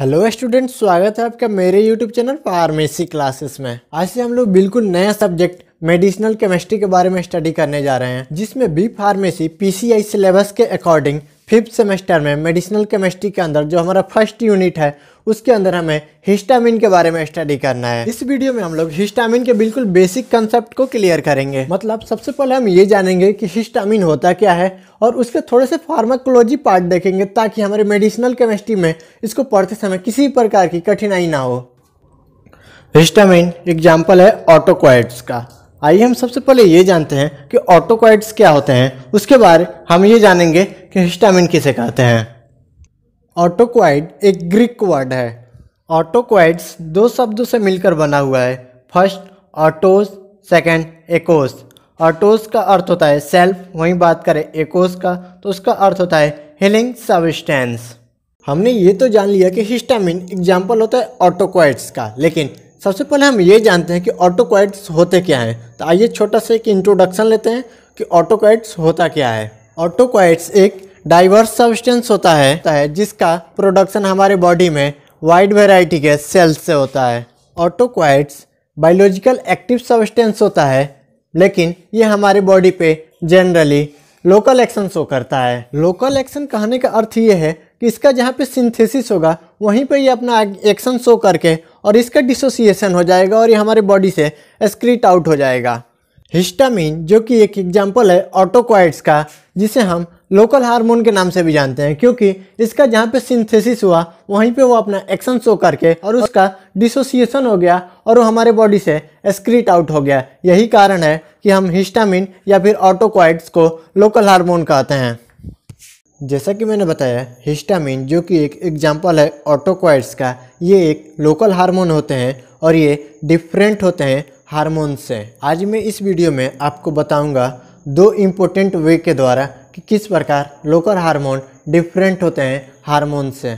hello student स्वागत है आपका मेरे यूट्यूब चैनल फार्मेसी क्लासेस में आज से हम लोग बिल्कुल नया सब्जेक्ट मेडिसिनल केमिस्ट्री के बारे में स्टडी करने जा रहे हैं जिसमें बी फार्मेसी पीसीआई सिलेबस के अकॉर्डिंग फिफ्थ सेमेस्टर में मेडिसिनल केमिस्ट्री के अंदर जो हमारा फर्स्ट यूनिट है उसके अंदर हमें हिस्टामिन के बारे में स्टडी करना है इस वीडियो में हम लोग हिस्टामिन के बिल्कुल बेसिक कंसेप्ट को क्लियर करेंगे मतलब सबसे पहले हम ये जानेंगे कि हिस्टामिन होता क्या है और उसके थोड़े से फार्माकोलॉजी पार्ट देखेंगे ताकि हमारे मेडिसिनल केमिस्ट्री में इसको पढ़ते समय किसी प्रकार की कठिनाई ना हो हिस्टामिन एग्जाम्पल है ऑटोक्वाइट्स का आइए हम सबसे पहले ये जानते हैं कि ऑटोक्वाइट्स क्या होते हैं उसके बाद हम ये जानेंगे कि हिस्टामिन किसे कहते हैं ऑटोक्वाइड एक ग्रीक वर्ड है ऑटोक्वाइड्स दो शब्दों से मिलकर बना हुआ है फर्स्ट ऑटोस सेकंड एकोस ऑटोस का अर्थ होता है सेल्फ वहीं बात करें एकोस का तो उसका अर्थ होता है हिलिंग सबस्टेंस हमने ये तो जान लिया कि हिस्टामिन एग्जाम्पल होता है ऑटोक्वाइड्स का लेकिन सबसे पहले हम ये जानते हैं कि ऑटोक्वाइड्स होते क्या हैं तो आइए छोटा सा एक इंट्रोडक्शन लेते हैं कि ऑटोक्वाइड्स होता क्या है ऑटोक्वाइड्स एक डाइवर्स सब्सटेंस होता है जिसका प्रोडक्शन हमारे बॉडी में वाइड वेराइटी के सेल्स से होता है ऑटोक्वाइट्स बायोलॉजिकल एक्टिव सब्सटेंस होता है लेकिन ये हमारे बॉडी पे जनरली लोकल एक्शन शो करता है लोकल एक्शन कहने का अर्थ ये है कि इसका जहाँ पे सिंथेसिस होगा वहीं पे ये अपना एक्शन शो करके और इसका डिसोसिएशन हो जाएगा और ये हमारे बॉडी से स्क्रीट आउट हो जाएगा हिस्टामिन जो कि एक एग्जाम्पल है ऑटोक्वाइट्स का जिसे हम लोकल हार्मोन के नाम से भी जानते हैं क्योंकि इसका जहाँ पे सिंथेसिस हुआ वहीं पे वो अपना एक्शन शो करके और उसका डिसोसिएशन हो गया और वो हमारे बॉडी से एक्सक्रीट आउट हो गया यही कारण है कि हम हिस्टामिन या फिर ऑटोक्वाइड्स को लोकल हार्मोन कहते हैं जैसा कि मैंने बताया हिस्टामिन जो कि एक एग्जाम्पल है ऑटोक्वाइड्स का ये एक लोकल हारमोन होते हैं और ये डिफरेंट होते हैं हारमोन से आज मैं इस वीडियो में आपको बताऊँगा दो इम्पोर्टेंट वे के द्वारा कि किस प्रकार लोकल हार्मोन डिफरेंट होते हैं हार्मोन से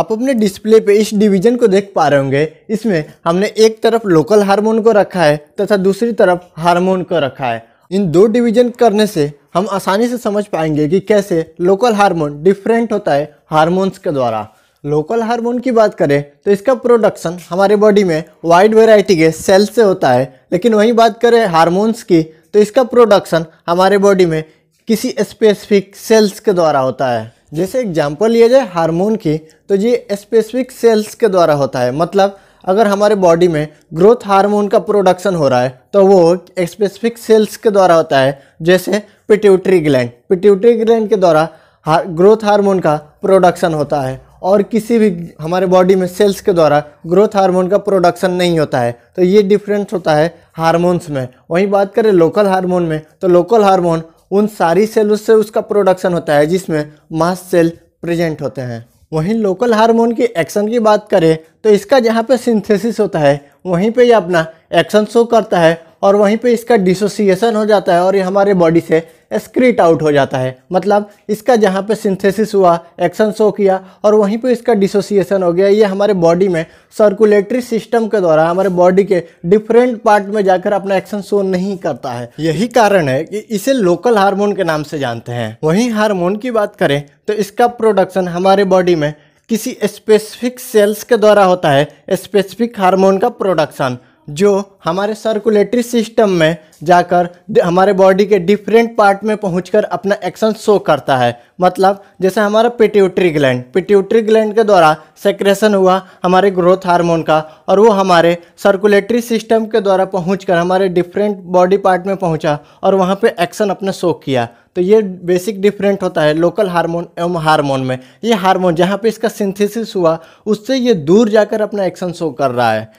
आप अपने डिस्प्ले पे इस डिवीजन को देख पा रहे होंगे इसमें हमने एक तरफ लोकल हार्मोन को रखा है तथा दूसरी तरफ हार्मोन को रखा है इन दो डिवीजन करने से हम आसानी से समझ पाएंगे कि कैसे लोकल हार्मोन डिफरेंट होता है हार्मोन्स के द्वारा लोकल हार्मोन की बात करें तो इसका प्रोडक्शन हमारे बॉडी में वाइड वेराइटी के सेल से होता है लेकिन वहीं बात करें हार्मोन्स की तो इसका प्रोडक्शन हमारे बॉडी में किसी स्पेसिफिक सेल्स के द्वारा होता है जैसे एग्जाम्पल लिया जाए हार्मोन की तो ये स्पेसिफिक सेल्स के द्वारा होता है मतलब अगर हमारे बॉडी में ग्रोथ हार्मोन का प्रोडक्शन हो रहा है तो वो स्पेसिफिक सेल्स के द्वारा होता है जैसे पिट्यूटरी ग्लैंड पिट्यूटरी ग्लैंड के द्वारा हार, ग्रोथ हार्मोन का प्रोडक्शन होता है और किसी भी हमारे बॉडी में सेल्स के द्वारा ग्रोथ हार्मोन का प्रोडक्शन नहीं होता है तो ये डिफरेंस होता है हार्मोन्स में वहीं बात करें लोकल हार्मोन में तो लोकल हार्मोन उन सारी सेलों से उसका प्रोडक्शन होता है जिसमें मास सेल प्रेजेंट होते हैं वहीं लोकल हार्मोन की एक्शन की बात करें तो इसका जहाँ पे सिंथेसिस होता है वहीं पे ये अपना एक्शन शो करता है और वहीं पे इसका डिसोसिएशन हो जाता है और ये हमारे बॉडी से एक्सक्रीट आउट हो जाता है मतलब इसका जहाँ पे सिंथेसिस हुआ एक्शन शो किया और वहीं पे इसका डिसोसिएशन हो गया ये हमारे बॉडी में सर्कुलेटरी सिस्टम के द्वारा हमारे बॉडी के डिफरेंट पार्ट में जाकर अपना एक्शन शो नहीं करता है यही कारण है कि इसे लोकल हार्मोन के नाम से जानते हैं वहीं हार्मोन की बात करें तो इसका प्रोडक्शन हमारे बॉडी में किसी स्पेसिफिक सेल्स के द्वारा होता है स्पेसिफिक हार्मोन का प्रोडक्शन जो हमारे सर्कुलेटरी सिस्टम में जाकर हमारे बॉडी के डिफरेंट पार्ट में पहुंचकर अपना एक्शन शो करता है मतलब जैसे हमारा पिट्यूटरी ग्लैंड पिट्यूटरी ग्लैंड के द्वारा सेक्रेशन हुआ हमारे ग्रोथ हार्मोन का और वो हमारे सर्कुलेटरी सिस्टम के द्वारा पहुंचकर हमारे डिफरेंट बॉडी पार्ट में पहुंचा और वहाँ पर एक्शन अपना शो किया तो ये बेसिक डिफरेंट होता है लोकल हार्मोन एवं हार्मोन में ये हार्मोन जहाँ पे इसका सिंथेसिस हुआ उससे ये दूर जाकर अपना एक्शन शो कर रहा है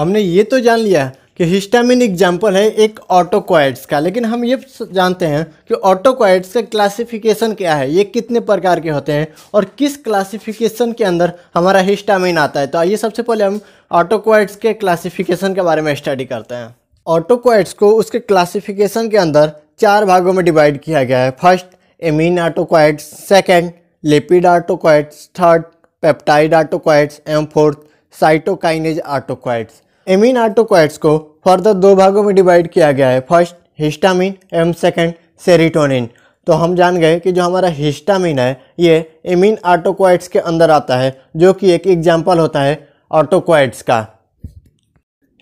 हमने ये तो जान लिया कि हिस्टामिन एग्जाम्पल है एक ऑटोक्वाइड्स का लेकिन हम ये जानते हैं कि ऑटोक्वाइड्स का क्लासिफिकेशन क्या है ये कितने प्रकार के होते हैं और किस क्लासिफिकेशन के अंदर हमारा हिस्टामिन आता है तो आइए सबसे पहले हम ऑटोक्वाइड्स के क्लासिफिकेशन के बारे में स्टडी करते हैं ऑटोक्वाइड्स को उसके क्लासिफिकेशन के अंदर चार भागों में डिवाइड किया गया है first amine autacoids second lipid autacoids third peptide autacoids एवं फोर्थ साइटोकाइनेज ऑटोक्वाइड्स एमिन आर्टोक्वाइट्स को फर्दर दो भागों में डिवाइड किया गया है फर्स्ट हिस्टामिन एवं सेकेंड सेरिटोनिन तो हम जान गए कि जो हमारा हिस्टामिन है ये एमिन आर्टोक्वाइट्स के अंदर आता है जो कि एक एग्जाम्पल होता है ऑटोक्वाइट्स का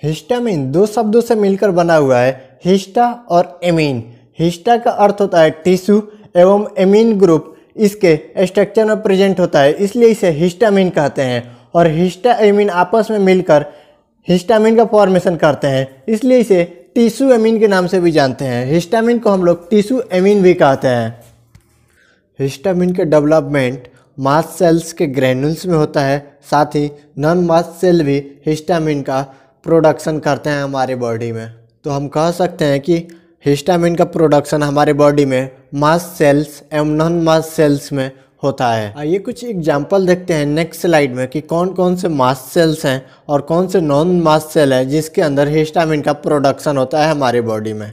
हिस्टामिन दो शब्दों से मिलकर बना हुआ है हिस्टा और एमिन हिस्टा का अर्थ होता है टिश्यू एवं एमिन ग्रुप इसके स्ट्रक्चर में प्रेजेंट होता है इसलिए इसे हिस्टामिन कहते हैं और हिस्टा एमिन आपस में मिलकर हिस्टामिन का फॉर्मेशन करते हैं इसलिए इसे टिशू एमिन के नाम से भी जानते हैं हिस्टामिन को हम लोग टिशू एमिन भी कहते हैं हिस्टामिन का डेवलपमेंट मास सेल्स के ग्रेनुल्स में होता है साथ ही नॉन मास सेल भी हिस्टामिन का प्रोडक्शन करते हैं हमारे बॉडी में तो हम कह सकते हैं कि हिस्टामिन का प्रोडक्शन हमारे बॉडी में मास सेल्स एवं नॉन मास सेल्स में होता है आइए हाँ, कुछ एग्जाम्पल देखते हैं नेक्स्ट स्लाइड में कि कौन कौन से मास्ट सेल्स हैं और कौन से नॉन मास्ट सेल हैं जिसके अंदर हिस्टामिन का प्रोडक्शन होता है हमारे बॉडी में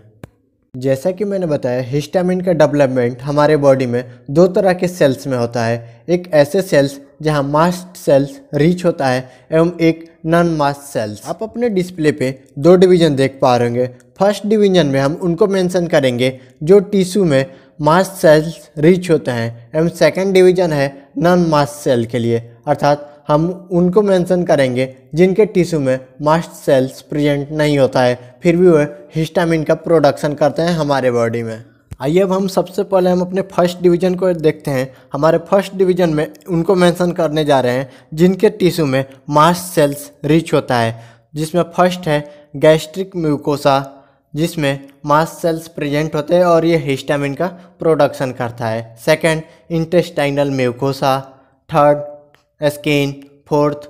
जैसा कि मैंने बताया हिस्टामिन का डेवलपमेंट हमारे बॉडी में दो तरह के सेल्स में होता है एक ऐसे सेल्स जहां मास्ट सेल्स रीच होता है एवं एक नॉन मास्ट सेल्स आप अपने डिस्प्ले पे दो डिवीज़न देख पा रहे होंगे फर्स्ट डिवीज़न में हम उनको मेंशन करेंगे जो टिश्यू में मास सेल्स रिच होते हैं एवं सेकेंड डिवीजन है नॉन मास सेल के लिए अर्थात हम उनको मेंशन करेंगे जिनके टिश्यू में मास्ट सेल्स प्रेजेंट नहीं होता है फिर भी वह हिस्टामिन का प्रोडक्शन करते हैं हमारे बॉडी में आइए अब हम सबसे पहले हम अपने फर्स्ट डिवीजन को देखते हैं हमारे फर्स्ट डिवीजन में उनको मेंशन करने जा रहे हैं जिनके टिश्यू में मास्ट सेल्स रिच होता है जिसमें फर्स्ट है गैस्ट्रिक म्यूकोसा जिसमें मास सेल्स प्रेजेंट होते हैं और ये हिस्टामिन का प्रोडक्शन करता है second intestinal mucosa third skin fourth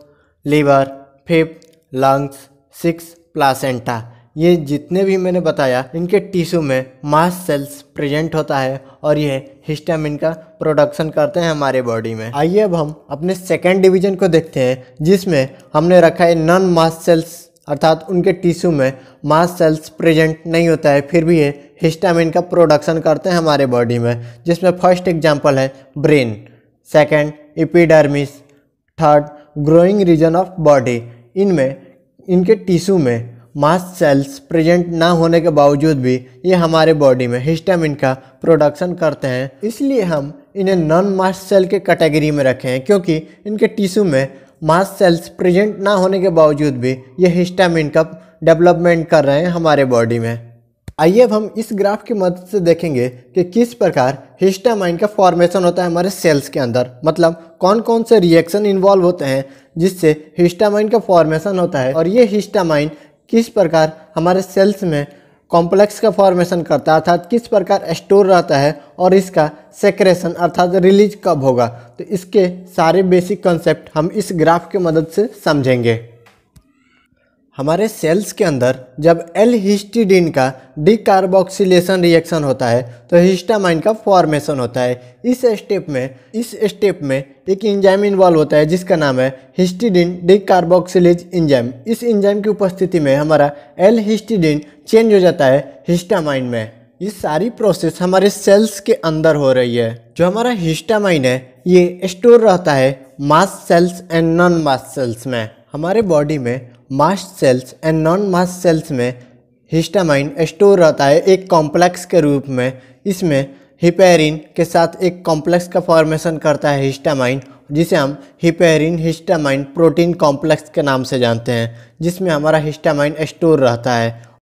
liver fifth lungs six placenta ये जितने भी मैंने बताया इनके टिश्यू में मास सेल्स प्रेजेंट होता है और यह हिस्टामिन का प्रोडक्शन करते हैं हमारे बॉडी में आइए अब हम अपने सेकेंड डिवीजन को देखते हैं जिसमें हमने रखा है नॉन मास सेल्स अर्थात उनके टिश्यू में मास सेल्स प्रेजेंट नहीं होता है फिर भी ये हिस्टामिन का प्रोडक्शन करते हैं हमारे बॉडी में जिसमें फर्स्ट एग्जाम्पल है brain second epidermis third growing region of body इनमें इनके टिश्यू में मास सेल्स प्रेजेंट ना होने के बावजूद भी ये हमारे बॉडी में हिस्टामिन का प्रोडक्शन करते हैं इसलिए हम इन्हें नॉन मास सेल के कैटेगरी में रखे हैं क्योंकि इनके टिश्यू में मास सेल्स प्रेजेंट ना होने के बावजूद भी ये हिस्टामिन का डेवलपमेंट कर रहे हैं हमारे बॉडी में आइए अब हम इस ग्राफ की मदद से देखेंगे कि किस प्रकार हिस्टामाइन का फॉर्मेशन होता है हमारे सेल्स के अंदर मतलब कौन कौन से रिएक्शन इन्वॉल्व होते हैं जिससे हिस्टामाइन का फॉर्मेशन होता है और ये हिस्टामाइन किस प्रकार हमारे सेल्स में कॉम्प्लेक्स का फॉर्मेशन करता है अर्थात किस प्रकार स्टोर रहता है और इसका सेक्रेशन अर्थात रिलीज कब होगा तो इसके सारे बेसिक कॉन्सेप्ट हम इस ग्राफ के मदद से समझेंगे हमारे सेल्स के अंदर जब एल हिस्टिडीन का डिकार्बोक्सिलेशन रिएक्शन होता है तो हिस्टामाइन का फॉर्मेशन होता है इस स्टेप में इस स्टेप में एक इंजाइम इन्वॉल्व होता है जिसका नाम है हिस्टिडीन डिकार्बोक्सिलेज इंजाइम इस इंजाइम की उपस्थिति में हमारा एल हिस्टिडीन चेंज हो जाता है हिस्टामाइन में ये सारी प्रोसेस हमारे सेल्स के अंदर हो रही है जो हमारा हिस्टामाइन है ये स्टोर रहता है mast cells and non mast cells में हमारे बॉडी में mast cells and non mast cells में हिस्टामाइन स्टोर रहता है एक कॉम्प्लेक्स के रूप में इसमें हिपेरिन के साथ एक कॉम्प्लेक्स का फॉर्मेशन करता है हिस्टामाइन जिसे हम हिपेरिन हिस्टामाइन प्रोटीन कॉम्प्लेक्स के नाम से जानते हैं जिसमें हमारा हिस्टामाइन स्टोर रहता है